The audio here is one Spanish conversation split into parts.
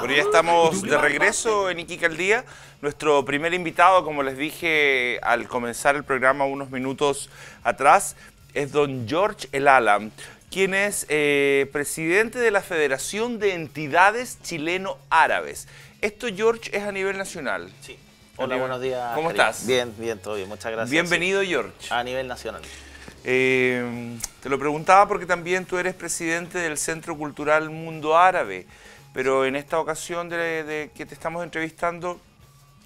Bueno, ya estamos de regreso en Iquique al Día. Nuestro primer invitado, como les dije al comenzar el programa unos minutos atrás, es don George El Alam, quien es eh, presidente de la Federación de Entidades Chileno-Árabes. Esto, George, es a nivel nacional. Sí. Hola, buenos días. ¿Cómo estás? Bien, bien, todo bien, muchas gracias. Bienvenido, George. A nivel nacional. Eh, te lo preguntaba porque también tú eres presidente del Centro Cultural Mundo Árabe, pero en esta ocasión de, que te estamos entrevistando,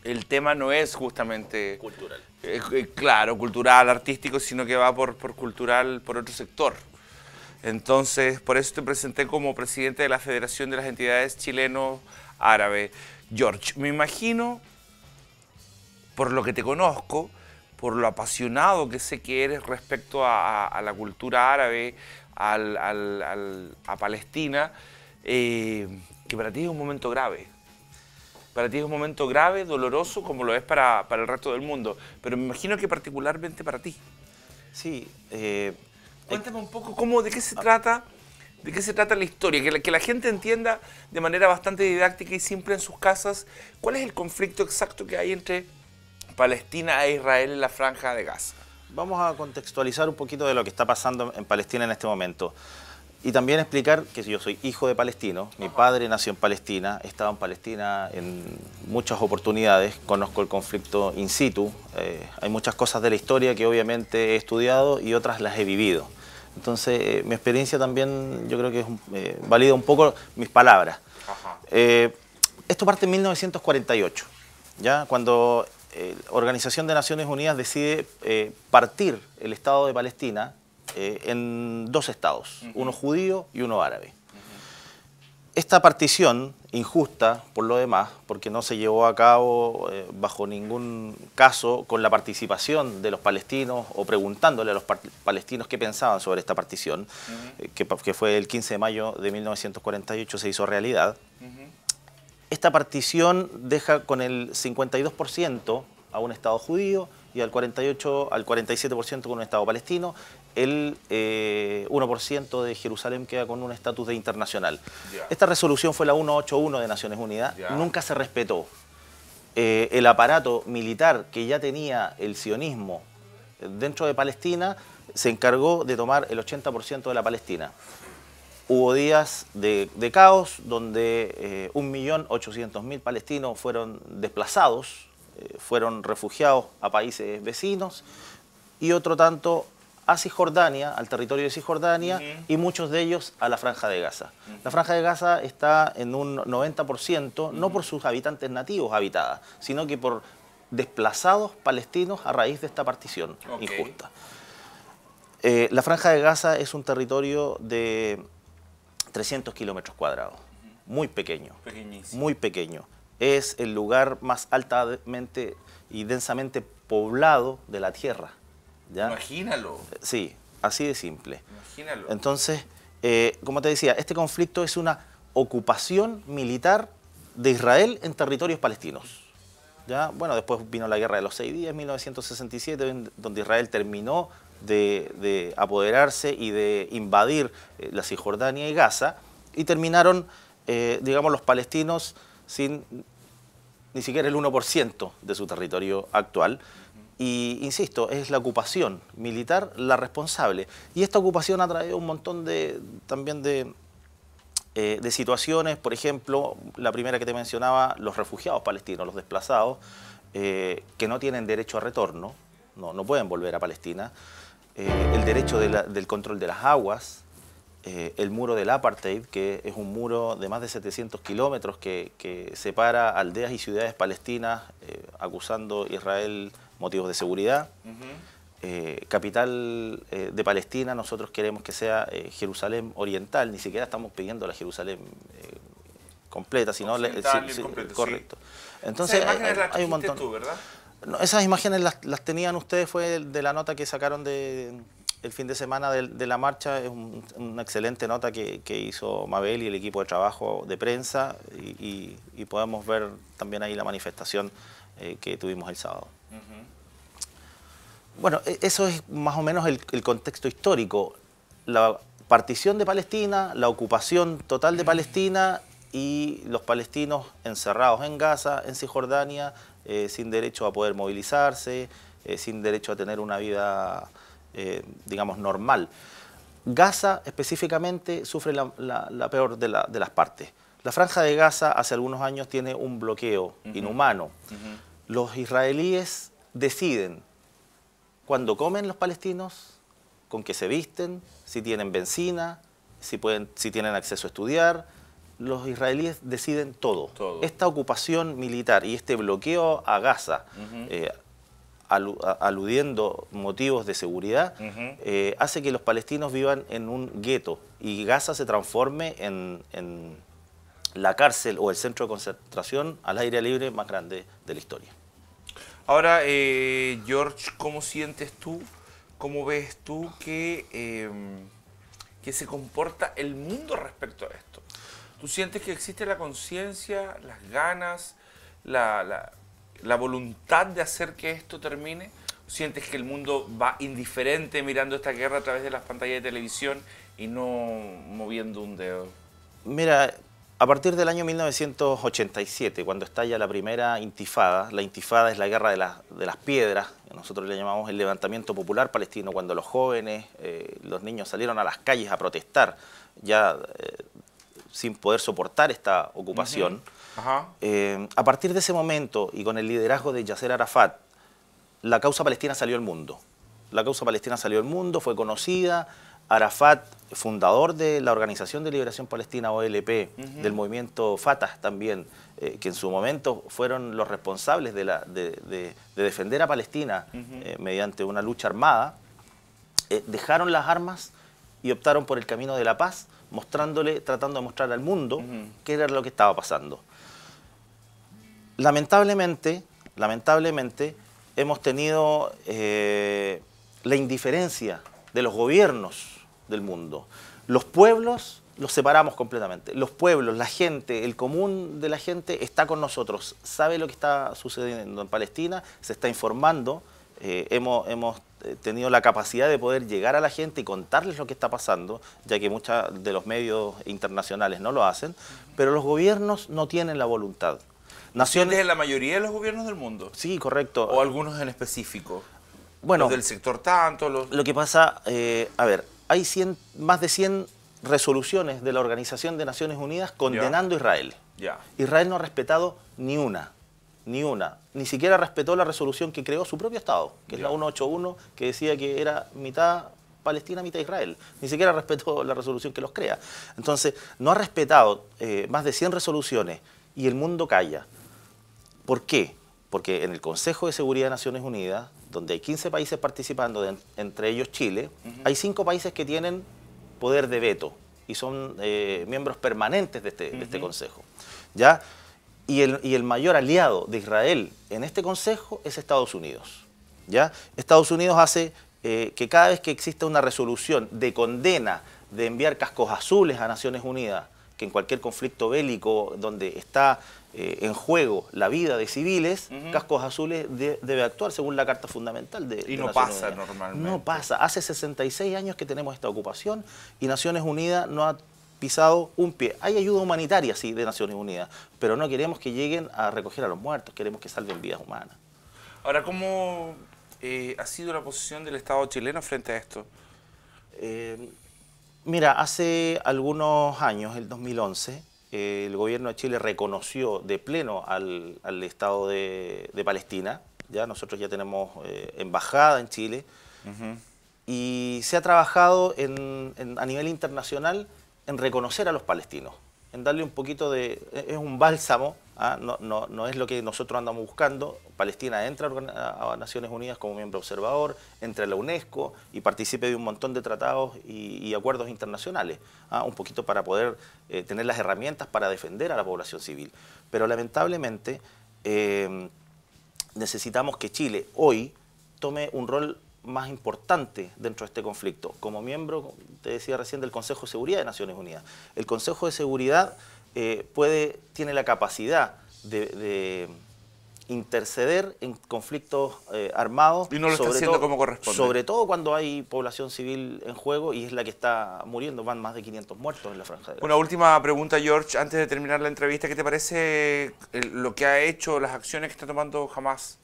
el tema no es justamente... Cultural. Eh, eh, claro, cultural, artístico, sino que va por, por cultural, por otro sector. Entonces, por eso te presenté como presidente de la Federación de las Entidades Chileno Árabe. George, me imagino por lo que te conozco, por lo apasionado que sé que eres respecto a, la cultura árabe, a Palestina, eh, que para ti es un momento grave. Para ti es un momento grave, doloroso, como lo es para, el resto del mundo. Pero me imagino que particularmente para ti. Sí. Eh, Cuéntame eh, un poco cómo, de qué se trata, de qué se trata la historia, que la, que la gente entienda de manera bastante didáctica y simple en sus casas cuál es el conflicto exacto que hay entre Palestina e Israel en la franja de Gaza. Vamos a contextualizar un poquito de lo que está pasando en Palestina en este momento. Y también explicar que yo soy hijo de palestino, mi padre nació en Palestina, he en Palestina en muchas oportunidades, conozco el conflicto in situ, eh, hay muchas cosas de la historia que obviamente he estudiado y otras las he vivido. Entonces, eh, mi experiencia también yo creo que es, eh, valida un poco mis palabras. esto parte en 1948, ¿ya? cuando eh, Organización de Naciones Unidas decide eh, partir el Estado de Palestina eh, en dos estados, uno judío y uno árabe. Esta partición, injusta por lo demás, porque no se llevó a cabo bajo ningún caso con la participación de los palestinos o preguntándole a los palestinos qué pensaban sobre esta partición, que, fue el 15 de mayo de 1948, se hizo realidad. Esta partición deja con el 52% a un Estado judío y al 48, al 47% con un Estado palestino. El 1% eh, de Jerusalén queda con un estatus de internacional. Esta resolución fue la 181 de Naciones Unidas. Nunca se respetó. Eh, el aparato militar que ya tenía el sionismo dentro de Palestina se encargó de tomar el 80% de la Palestina. Hubo días de, caos donde 1.800.000 eh, palestinos fueron desplazados, eh, fueron refugiados a países vecinos y otro tanto a Cisjordania, al territorio de Cisjordania y muchos de ellos a la Franja de Gaza. La Franja de Gaza está en un 90%, no por sus habitantes nativos habitadas, sino que por desplazados palestinos a raíz de esta partición injusta. Eh, la Franja de Gaza es un territorio de 300 kilómetros cuadrados. Muy pequeño. Muy pequeño. Es el lugar más altamente y densamente poblado de la Tierra. ¿ya? Imagínalo. Sí, así de simple. Imagínalo. Entonces, eh, como te decía, este conflicto es una ocupación militar de Israel en territorios palestinos. ¿ya? Bueno, después vino la Guerra de los Seis Días, 1967, donde Israel terminó de, apoderarse y de invadir eh, la Cisjordania y Gaza, y terminaron, eh, digamos, los palestinos sin ni siquiera el 1% de su territorio actual. Y insisto, es la ocupación militar la responsable. Y esta ocupación ha traído un montón de también de, eh, situaciones, por ejemplo, la primera que te mencionaba, los refugiados palestinos, los desplazados, que no tienen derecho a retorno, no, no pueden volver a Palestina. Eh, el derecho del control de las aguas, eh, el muro del apartheid, que es un muro de más de 700 kilómetros que, separa aldeas y ciudades palestinas, eh, acusando a Israel motivos de seguridad. capital de Palestina, nosotros queremos que sea Jerusalén Oriental, ni siquiera estamos pidiendo la Jerusalén completa, sino... el correcto. Entonces, hay, un montón esas imágenes las, las, tenían ustedes, fue de la nota que sacaron de, el fin de semana de, la marcha, es una excelente nota que, hizo Mabel y el equipo de trabajo de prensa y, podemos ver también ahí la manifestación eh, que tuvimos el sábado. Bueno, e, eso es más o menos el contexto histórico. La partición de Palestina, la ocupación total de Palestina y los palestinos encerrados en Gaza, en Cisjordania, eh, sin derecho a poder movilizarse, eh, sin derecho a tener una vida, eh, digamos, normal. Gaza específicamente sufre la, peor de, las partes. La franja de Gaza hace algunos años tiene un bloqueo inhumano. Los israelíes deciden cuando comen los palestinos, con qué se visten, si tienen benzina, si tienen acceso a estudiar, los israelíes deciden todo. Esta ocupación militar y este bloqueo a Gaza, eh, aludiendo motivos de seguridad, eh, hace que los palestinos vivan en un gueto y Gaza se transforme en, la cárcel o el centro de concentración al aire libre más grande de la historia. Ahora, eh, George, ¿cómo sientes tú, cómo ves tú que em, se comporta el mundo respecto a esto? ¿Tú sientes que existe la conciencia, las ganas, la, voluntad de hacer que esto termine? ¿Sientes que el mundo va indiferente mirando esta guerra a través de las pantallas de televisión y no moviendo un dedo? Mira, a partir del año 1987, cuando estalla la primera intifada, la intifada es la guerra de, las piedras, nosotros le llamamos el levantamiento popular palestino, cuando los jóvenes, eh, los niños salieron a las calles a protestar, ya eh, sin poder soportar esta ocupación. Eh, a partir de ese momento y con el liderazgo de Yasser Arafat, la causa palestina salió al mundo. La causa palestina salió al mundo, fue conocida. Arafat, fundador de la Organización de Liberación Palestina, OLP, del movimiento Fatah también, eh, que en su momento fueron los responsables de, defender a Palestina eh, mediante una lucha armada, dejaron las armas y optaron por el camino de la paz mostrándole, tratando de mostrar al mundo qué era lo que estaba pasando. Lamentablemente, lamentablemente, hemos tenido eh, la indiferencia de los gobiernos del mundo. Los pueblos los separamos completamente. Los pueblos, la gente, el común de la gente está con nosotros, sabe lo que está sucediendo en Palestina, se está informando. Eh, hemos, hemos eh, tenido la capacidad de poder llegar a la gente y contarles lo que está pasando, ya que muchos de los medios internacionales no lo hacen, pero los gobiernos no tienen la voluntad. Naciones... ¿En la mayoría de los gobiernos del mundo? Sí, correcto. ¿O algunos en específico? Bueno, los del sector tanto. Lo que pasa, eh, a ver, hay más de 100 resoluciones de la Organización de Naciones Unidas condenando a Israel. Israel no ha respetado ni una ni una. Ni siquiera respetó la resolución que creó su propio Estado, que es la 181, que decía que era mitad Palestina, mitad Israel. Ni siquiera respetó la resolución que los crea. Entonces, no ha respetado eh, más de 100 resoluciones y el mundo calla. ¿Por qué? Porque en el Consejo de Seguridad de Naciones Unidas, donde hay 15 países participando, entre ellos Chile, hay 5 países que tienen poder de veto y son eh, miembros permanentes de este, de este Consejo. ¿Ya? y el, y el, mayor aliado de Israel en este Consejo es Estados Unidos. ¿ya? Estados Unidos hace eh, que cada vez que exista una resolución de condena de enviar cascos azules a Naciones Unidas, que en cualquier conflicto bélico donde está eh, en juego la vida de civiles, Cascos Azules debe actuar según la Carta Fundamental de Y no pasa normalmente. No pasa. Hace 66 años que tenemos esta ocupación y Naciones Unidas no ha pisado un pie. Hay ayuda humanitaria, sí, de Naciones Unidas, pero no queremos que lleguen a recoger a los muertos, queremos que salven vidas humanas. Ahora, ¿cómo eh, ha sido la posición del Estado chileno frente a esto? Eh, mira, hace algunos años, el 2011, eh, el gobierno de Chile reconoció de pleno al, Estado de, Palestina. Ya nosotros ya tenemos embajada en Chile. Y se ha trabajado a nivel internacional en reconocer a los palestinos, en darle un poquito de... es un bálsamo, ¿ah? no, es lo que nosotros andamos buscando. Palestina entra a Naciones Unidas como miembro observador, entra a la UNESCO y participe de un montón de tratados y, acuerdos internacionales, ¿ah? un poquito para poder eh, tener las herramientas para defender a la población civil. Pero lamentablemente eh, necesitamos que Chile hoy tome un rol más importante dentro de este conflicto. Como miembro, te decía recién, del Consejo de Seguridad de Naciones Unidas. El Consejo de Seguridad eh, puede, tiene la capacidad de, interceder en conflictos eh, armados. Y no lo está haciendo como corresponde. Sobre todo cuando hay población civil en juego y es la que está muriendo. Van más de 500 muertos en la franja de Una última pregunta, George, antes de terminar la entrevista. ¿Qué te parece eh, lo que ha hecho, las acciones que está tomando jamás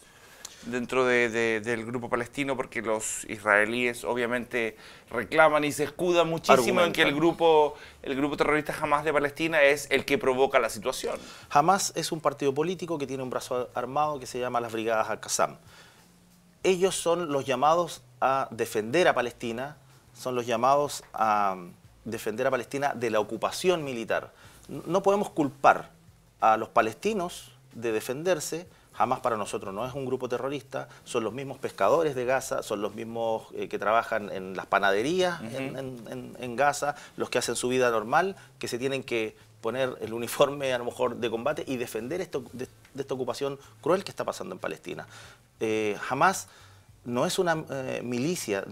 dentro del grupo palestino, porque los israelíes obviamente reclaman y se escudan muchísimo en que el grupo, el grupo terrorista Hamas de Palestina es el que provoca la situación. Hamas es un partido político que tiene un brazo armado que se llama las Brigadas Al-Qassam. Ellos son los llamados a defender a Palestina, son los llamados a defender a Palestina de la ocupación militar. No podemos culpar a los palestinos de defenderse, Jamás para nosotros no es un grupo terrorista, son los mismos pescadores de Gaza, son los mismos eh, que trabajan en las panaderías en, Gaza, los que hacen su vida normal, que se tienen que poner el uniforme a lo mejor de combate y defender de, esta ocupación cruel que está pasando en Palestina. Eh, jamás no es una eh, milicia,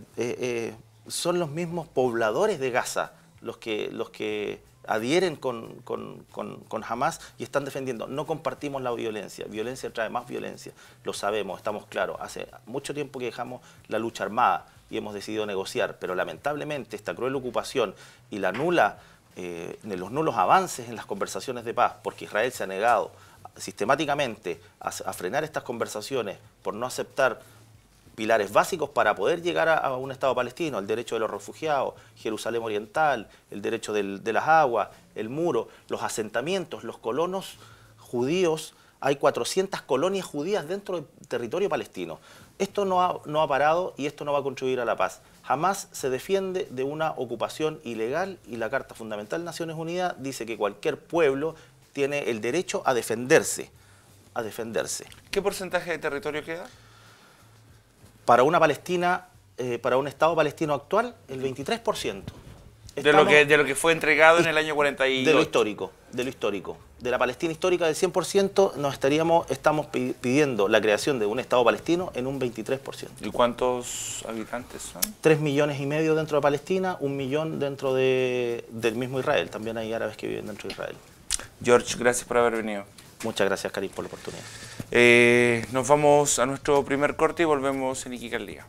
son los mismos pobladores de Gaza los que, los que adhieren con, con, Hamas y están defendiendo. No compartimos la violencia. Violencia trae más violencia. Lo sabemos, estamos claros. Hace mucho tiempo que dejamos la lucha armada y hemos decidido negociar, pero lamentablemente esta cruel ocupación y la eh, los nulos avances en las conversaciones de paz, porque Israel se ha negado sistemáticamente a frenar estas conversaciones por no aceptar pilares básicos para poder llegar a, un Estado palestino, el derecho de los refugiados, Jerusalén Oriental, el derecho de las aguas, el muro, los asentamientos, los colonos judíos. Hay 400 colonias judías dentro del territorio palestino. Esto no ha, parado y esto no va a contribuir a la paz. Jamás se defiende de una ocupación ilegal y la Carta Fundamental de Naciones Unidas dice que cualquier pueblo tiene el derecho a defenderse. A defenderse. ¿Qué porcentaje de territorio queda? Para una Palestina, eh, para un Estado palestino actual, el 23%. de, lo que, de lo que fue entregado en el año 48. De lo histórico, de lo histórico. De la Palestina histórica del 100%, nos estaríamos, estamos pidiendo la creación de un Estado palestino en un 23%. ¿Y cuántos habitantes son? Tres millones y medio dentro de Palestina, un millón dentro del mismo Israel. También hay árabes que viven dentro de Israel. George, gracias por haber venido. Muchas gracias, Karim, por la oportunidad. nos vamos a nuestro primer corte y volvemos en Iquique al Día.